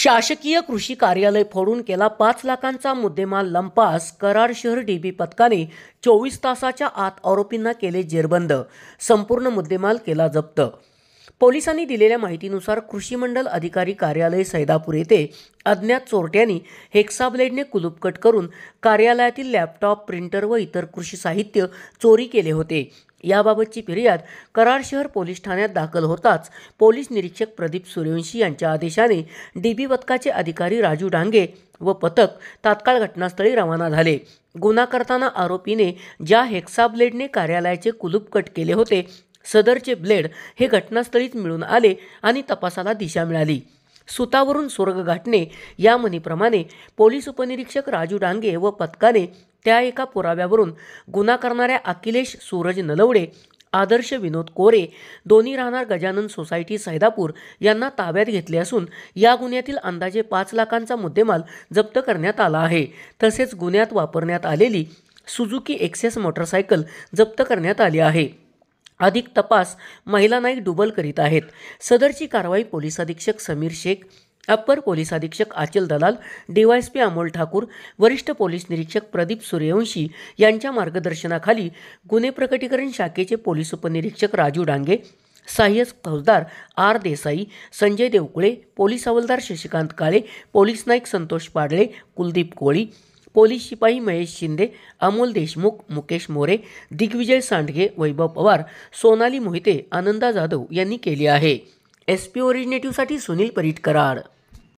शासकीय कृषी कार्यालय फोडून केला पाच लाखांचा मुद्देमाल लंपास कराड शहर डीबी पथकाने चोवीस तासाच्या आत आरोपींना केले जेरबंद संपूर्ण मुद्देमाल केला जप्त पोलिसांनी दिलेल्या माहितीनुसार कृषी मंडल अधिकारी कार्यालय सैदापूर येथे अज्ञात चोरट्यांनी हेक्साब्लेडने कट करून कार्यालयातील लॅपटॉप प्रिंटर व इतर कृषी साहित्य चोरी केले होते याबाबतची फिर्याद कराड शहर पोलीस ठाण्यात दाखल होताच पोलीस निरीक्षक प्रदीप सूर्यवंशी यांच्या आदेशाने डीबी पथकाचे अधिकारी राजू डांगे व पथक तात्काळ घटनास्थळी रवाना झाले गुन्हा करताना आरोपीने ज्या हेक्साब्लेडने कार्यालयाचे कुलूप कट केले होते सदरचे ब्लेड हे घटनास्थळीच मिळून आले आणि तपासाला दिशा मिळाली सुतावरून स्वर्ग गाठणे या म्हणीप्रमाणे पोलीस उपनिरीक्षक राजू डांगे व पथकाने त्या एका पुराव्यावरून गुन्हा करणाऱ्या अखिलेश सूरज नलवडे आदर्श विनोद कोरे दोन्ही राहणार गजानन सोसायटी सैदापूर यांना ताब्यात घेतले असून या गुन्ह्यातील अंदाजे पाच लाखांचा मुद्देमाल जप्त करण्यात आला आहे तसेच गुन्ह्यात वापरण्यात आलेली सुजुकी एक्सेस मोटरसायकल जप्त करण्यात आली आहे अधिक तपास महिला नाईक डुबल करीत आहेत सदरची कारवाई पोलीस अधीक्षक समीर शेख अप्पर पोलीस अधीक्षक आचल दलाल डीवायएसपी अमोल ठाकूर वरिष्ठ पोलीस निरीक्षक प्रदीप सूर्यवंशी यांच्या मार्गदर्शनाखाली गुन्हे प्रकटीकरण शाखेचे पोलीस उपनिरीक्षक राजू डांगे सहाय्यक फौजदार आर देसाई संजय देवकुळे पोलीस हवलदार शशिकांत काळे पोलीस नाईक संतोष पाडळे कुलदीप कोळी पोलीस शिपाई महेश शिंदे अमोल देशमुख मुकेश मोरे दिग्विजय सांडगे वैभव पवार सोनाली मोहिते आनंदा जाधव यांनी केली आहे एस पी ओरिजिनेटिव्हसाठी सुनील करार।